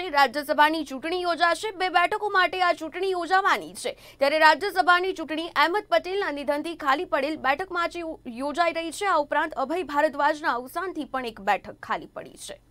રાજ્યસભાની ચૂંટણી યોજાશે બે બેઠકો માટે આ ચૂંટણી યોજાવાની છે ત્યારે રાજ્યસભાની ચૂંટણી અહેમદ પટેલના નિધનથી ખાલી પડેલ બેઠકમાં જે યોજાઈ રહી છે આ ઉપરાંત અભય ભારદ્વાજના અવસાનથી પણ એક બેઠક ખાલી પડી છે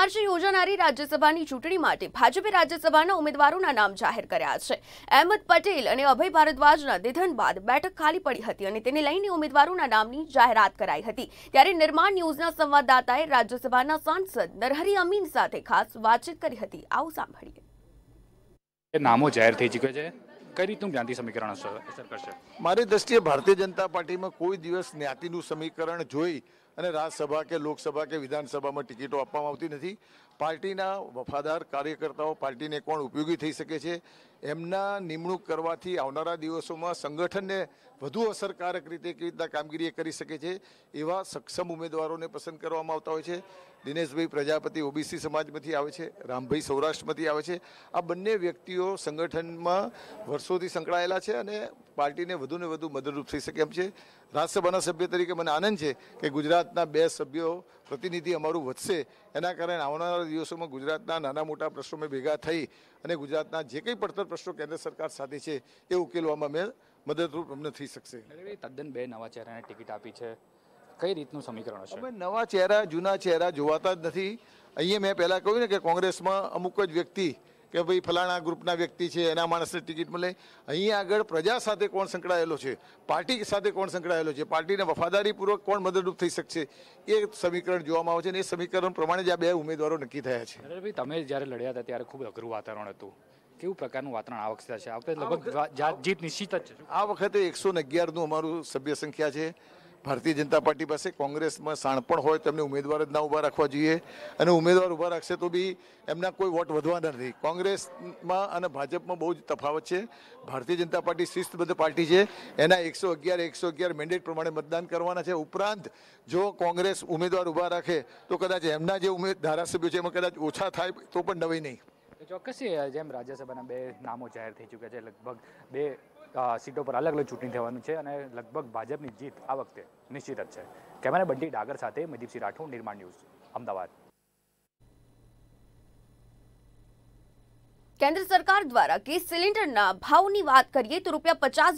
માર્ચે યોજાનારી રાજ્યસભાની ચૂંટણી માટે ભાજપે રાજ્યસભાના ઉમેદવારોના નામ જાહેર કર્યા છે અહેમદ પટેલ અને અભય ભારદ્વાજના નિધન બાદ બેઠક ખાલી પડી હતી અને તેને લઈને ઉમેદવારોના નામની જાહેરાત કરાઈ હતી ત્યારે નિર્માણ ન્યૂઝના સંવાદદાતાએ રાજ્યસભાના સાંસદ નરહરી અમીન સાથે ખાસ વાતચીત કરી હતી આવું સાંભળીએ નામો જાહેર થઈ ચૂક્યા છે સમીકરણ મારી દ્રષ્ટિએ ભારતીય જનતા પાર્ટીમાં કોઈ દિવસ જ્ઞાતિનું સમીકરણ જોઈ અને રાજ્યસભા કે લોકસભા કે વિધાનસભામાં ટિકિટો આપવામાં આવતી નથી પાર્ટીના વફાદાર કાર્યકર્તાઓ પાર્ટીને કોણ ઉપયોગી થઈ શકે છે એમના નિમણૂક કરવાથી આવનારા દિવસોમાં સંગઠનને વધુ અસરકારક રીતે કેવી રીતના કામગીરી કરી શકે છે એવા સક્ષમ ઉમેદવારોને પસંદ કરવામાં આવતા હોય છે દિનેશભાઈ પ્રજાપતિ ઓબીસી સમાજમાંથી આવે છે રામભાઈ સૌરાષ્ટ્રમાંથી આવે છે આ બંને વ્યક્તિઓ સંગઠનમાં વર્ષોથી સંકળાયેલા છે અને પાર્ટીને વધુને વધુ મદદરૂપ થઈ શકે એમ છે રાજ્યસભાના સભ્ય તરીકે મને આનંદ છે કે ગુજરાતના બે સભ્યો પ્રતિનિધિ અમારું વધશે એના કારણે આવનારા દિવસોમાં ગુજરાતના નાના મોટા પ્રશ્નો મેં ભેગા થઈ અને ગુજરાતના જે કંઈ પડતર પ્રશ્નો કેન્દ્ર સરકાર સાથે છે એ ઉકેલવામાં મેં મદદરૂપ અમને થઈ શકશે તદ્દન બે નવા ચહેરાને ટિકિટ આપી છે કઈ રીતનું સમીકરણ હશે નવા ચહેરા જૂના ચહેરા જોવાતા જ નથી અહીંયા મેં પહેલાં કહ્યું ને કે કોંગ્રેસમાં અમુક જ વ્યક્તિ કે ભાઈ ફલાણા ગ્રુપના વ્યક્તિ છે એના માણસને ટિકિટ મળે અહીં આગળ પ્રજા સાથે કોણ સંકળાયેલો છે પાર્ટી સાથે કોણ સંકળાયેલો છે પાર્ટીને વફાદારીપૂર્વક કોણ મદદરૂપ થઈ શકશે એ સમીકરણ જોવામાં આવે છે અને એ સમીકરણ પ્રમાણે જ આ બે ઉમેદવારો નક્કી થયા છે ભાઈ તમે જ્યારે લડ્યા હતા ત્યારે ખૂબ અઘરું વાતાવરણ હતું કેવું પ્રકારનું વાતાવરણ આ વખતે છે આ વખતે લગભગ જીત નિશ્ચિત જ છે આ વખતે એકસો અગિયારનું અમારું સભ્ય સંખ્યા છે ભારતીય જનતા પાર્ટી પાસે કોંગ્રેસમાં સાણપણ હોય તેમને ઉમેદવાર જ ના ઊભા રાખવા જોઈએ અને ઉમેદવાર ઊભા રાખશે તો બી એમના કોઈ વોટ વધવાના નથી કોંગ્રેસમાં અને ભાજપમાં બહુ જ તફાવત છે ભારતીય જનતા પાર્ટી શિસ્તબદ્ધ પાર્ટી છે એના એકસો અગિયાર એકસો અગિયાર મેન્ડેટ પ્રમાણે મતદાન કરવાના છે ઉપરાંત જો કોંગ્રેસ ઉમેદવાર ઊભા રાખે તો કદાચ એમના જે ઉમેદ ધારાસભ્યો છે એમાં કદાચ ઓછા થાય તો પણ નવી નહીં ચોક્કસ જેમ રાજ્યસભાના બે નામો જાહેર થઈ ચૂક્યા છે લગભગ બે સીટો પર અલગ અલગ ચૂંટણી થવાનું છે અને લગભગ ભાજપની જીત આ વખતે નિશ્ચિત જ છે કેમેરા બંટી ડાગર સાથે મદીપસિંહ રાઠોડ નિર્માણ ન્યૂઝ અમદાવાદ કેન્દ્ર સરકાર દ્વારા ગેસ સિલિન્ડરના ભાવની વાત કરીએ તો રૂપિયા પચાસ